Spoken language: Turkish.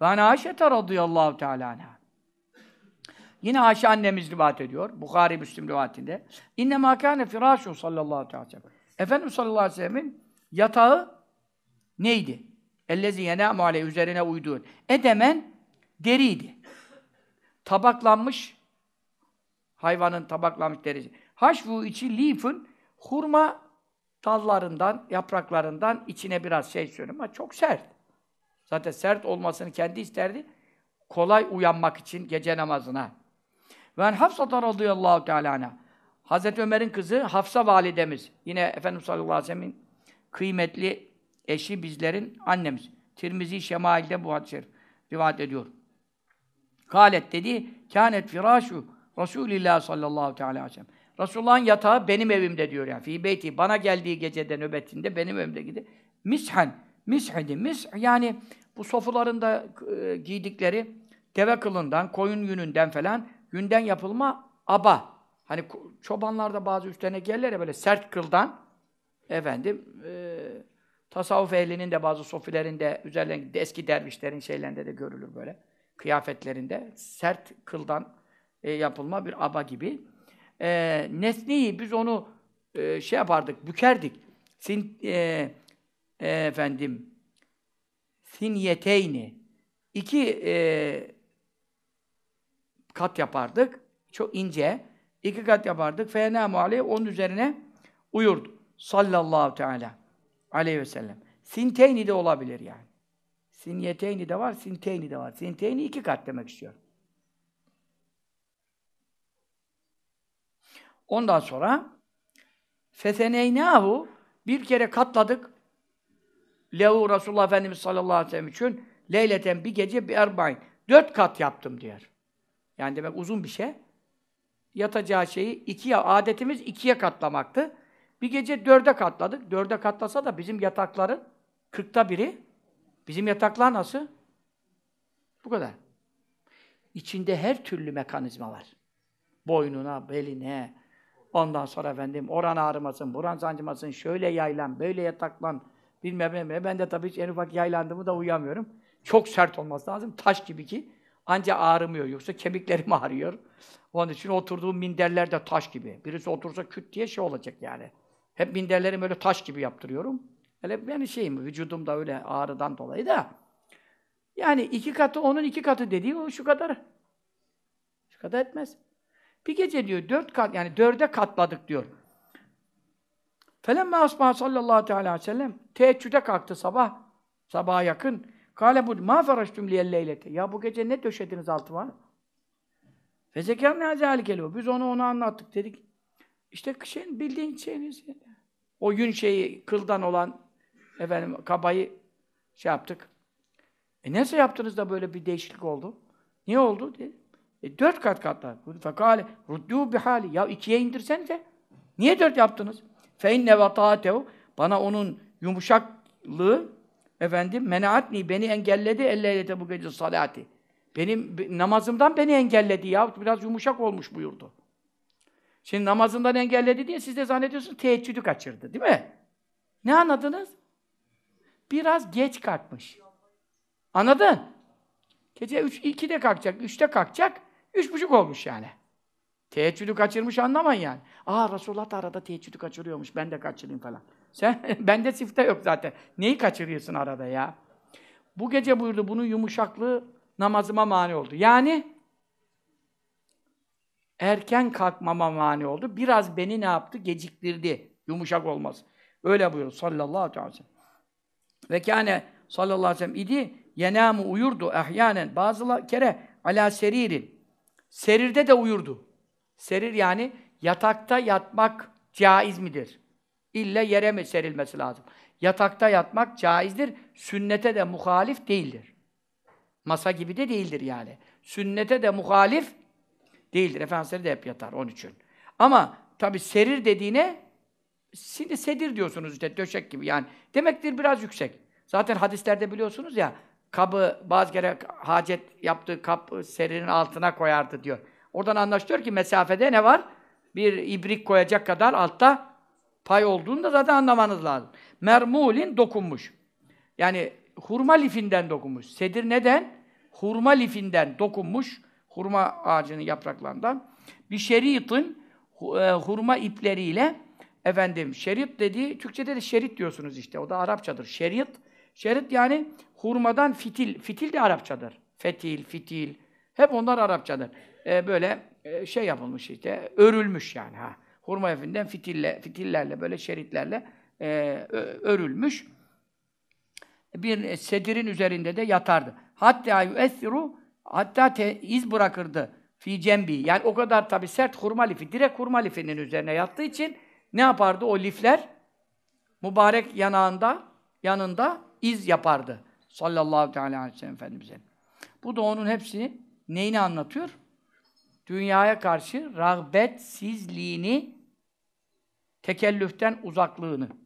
Ve ana Ayşe'te radıyallahu teala anha. Yine Ayşe annemiz rivayet ediyor. Bukhari Müslim rivayetinde. İnne mâ kâne firâşu sallallahu aleyhi ve sellem. Efendimiz sallallahu aleyhi ve sellemin yatağı neydi? Ellezi yenâmu aleyh üzerine uyduğun. Edemen deriydi. Tabaklanmış hayvanın tabaklanmış derisi. Haşvu içi lifin hurma dallarından, yapraklarından içine biraz şey sürüyorum ama çok sert. Zaten sert olmasını kendi isterdi. Kolay uyanmak için gece namazına. Ve Hafsa'da radıyallahu teala Hazreti Ömer'in kızı Hafsa validemiz. Yine Efendimiz sallallahu aleyhi ve sellem'in kıymetli eşi bizlerin annemiz. Tirmizi Şemail'de bu hadis-i rivayet ediyor. Kalet dedi, kânet firâşu Resulillah sallallahu teala aleyhi ve sellem. Resulullah'ın yatağı benim evimde diyor yani. Fi beyti, bana geldiği gecede nöbetinde benim evimde gidi. Mishan, Mis idi. Mish yani bu sofularında e, giydikleri deve kılından, koyun yününden falan yünden yapılma aba. Hani çobanlarda bazı üstlerine gelirler ya böyle sert kıldan efendim e, tasavvuf ehlinin de bazı sofilerinde üzerlerinde eski dervişlerin şeylerinde de görülür böyle kıyafetlerinde sert kıldan e, yapılma bir aba gibi. E, nesniyi biz onu e, şey yapardık, bükerdik. Sin, e, e, efendim sinyeteyni iki e, kat yapardık. Çok ince. iki kat yapardık. Fena mualeyh onun üzerine uyurdu. Sallallahu teala aleyhi ve sellem. Sinteyni de olabilir yani. Sinyeteyni de var, sinteyni de var. Sinteyni iki kat demek istiyorum. Ondan sonra feseneynahu bir kere katladık lehu Resulullah Efendimiz sallallahu aleyhi ve sellem için leyleten bir gece bir erbain. Dört kat yaptım diyor. Yani demek uzun bir şey. Yatacağı şeyi ikiye, adetimiz ikiye katlamaktı. Bir gece dörde katladık. Dörde katlasa da bizim yatakların kırkta biri. Bizim yataklar nasıl? Bu kadar. İçinde her türlü mekanizma var. Boynuna, beline, ondan sonra efendim oran ağrımasın, buran sancımasın, şöyle yaylan, böyle yataklan, bilmem ne. Ben de tabii hiç en ufak yaylandığımı da uyuyamıyorum. Çok sert olması lazım. Taş gibi ki. Anca ağrımıyor. Yoksa kemiklerim ağrıyor. Onun için oturduğum minderler de taş gibi. Birisi otursa küt diye şey olacak yani. Hep minderlerimi öyle taş gibi yaptırıyorum. Hele yani şeyim, vücudum da öyle ağrıdan dolayı da. Yani iki katı, onun iki katı dediği o şu kadar. Şu kadar etmez. Bir gece diyor dört kat, yani dörde katladık diyor. Felemme asbaha sallallahu teala aleyhi ve sellem teheccüde kalktı sabah. Sabaha yakın. Kale bu ma feraştum liyel leylete. Ya bu gece ne döşediniz altıma? Ve zekan ne acayip geliyor. Biz onu ona anlattık dedik. İşte şeyin, bildiğin şeyiniz. O yün şeyi, kıldan olan efendim kabayı şey yaptık. E nasıl yaptınız da böyle bir değişiklik oldu? Niye oldu? Dedi. E dört kat katlar. Fekale ruddu bihali. Ya ikiye indirsenize. Niye dört yaptınız? فَاِنَّ وَطَاتَهُ Bana onun yumuşaklığı efendim menaatni beni engelledi elleylete bu gece salati. Benim namazımdan beni engelledi ya. Biraz yumuşak olmuş buyurdu. Şimdi namazından engelledi diye siz de zannediyorsunuz teheccüdü kaçırdı değil mi? Ne anladınız? Biraz geç kalkmış. Anladın? Gece 3, 2'de kalkacak, 3'te kalkacak. Üç buçuk olmuş yani. Teheccüdü kaçırmış anlamayın yani. Aa Resulullah da arada teheccüdü kaçırıyormuş. Ben de kaçırayım falan. Sen bende sifte yok zaten. Neyi kaçırıyorsun arada ya? Bu gece buyurdu bunun yumuşaklığı namazıma mani oldu. Yani erken kalkmama mani oldu. Biraz beni ne yaptı? Geciktirdi. Yumuşak olmaz. Öyle buyurdu sallallahu aleyhi ve sellem. Ve kâne sallallahu aleyhi ve sellem idi yenâmu uyurdu ahyanen bazı kere alâ seririn. Serirde de uyurdu. Serir yani yatakta yatmak caiz midir? İlle yere mi serilmesi lazım? Yatakta yatmak caizdir. Sünnete de muhalif değildir. Masa gibi de değildir yani. Sünnete de muhalif değildir. Efendimiz de hep yatar onun için. Ama tabi serir dediğine şimdi sedir diyorsunuz işte döşek gibi yani. Demektir biraz yüksek. Zaten hadislerde biliyorsunuz ya kabı bazı kere hacet yaptığı kap serinin altına koyardı diyor. Oradan anlaşılıyor ki mesafede ne var? Bir ibrik koyacak kadar altta pay olduğunu da zaten anlamanız lazım. Mermulin dokunmuş. Yani hurma lifinden dokunmuş. Sedir neden? Hurma lifinden dokunmuş. Hurma ağacının yapraklarından. Bir şeritin e, hurma ipleriyle efendim şerit dediği Türkçede de şerit diyorsunuz işte. O da Arapçadır. Şerit. Şerit yani hurmadan fitil. Fitil de Arapçadır. Fetil, fitil. Hep onlar Arapçadır e, böyle e, şey yapılmış işte, örülmüş yani ha. Hurma efinden fitille, fitillerle, böyle şeritlerle e, örülmüş. Bir sedirin üzerinde de yatardı. Hatta yu'essiru, hatta te, iz bırakırdı fi cembi. Yani o kadar tabi sert hurma lifi, direkt hurma lifinin üzerine yattığı için ne yapardı o lifler? Mübarek yanağında, yanında iz yapardı. Sallallahu teala aleyhi ve sellem Efendimiz'e. Bu da onun hepsini neyini anlatıyor? dünyaya karşı rağbetsizliğini, tekellüften uzaklığını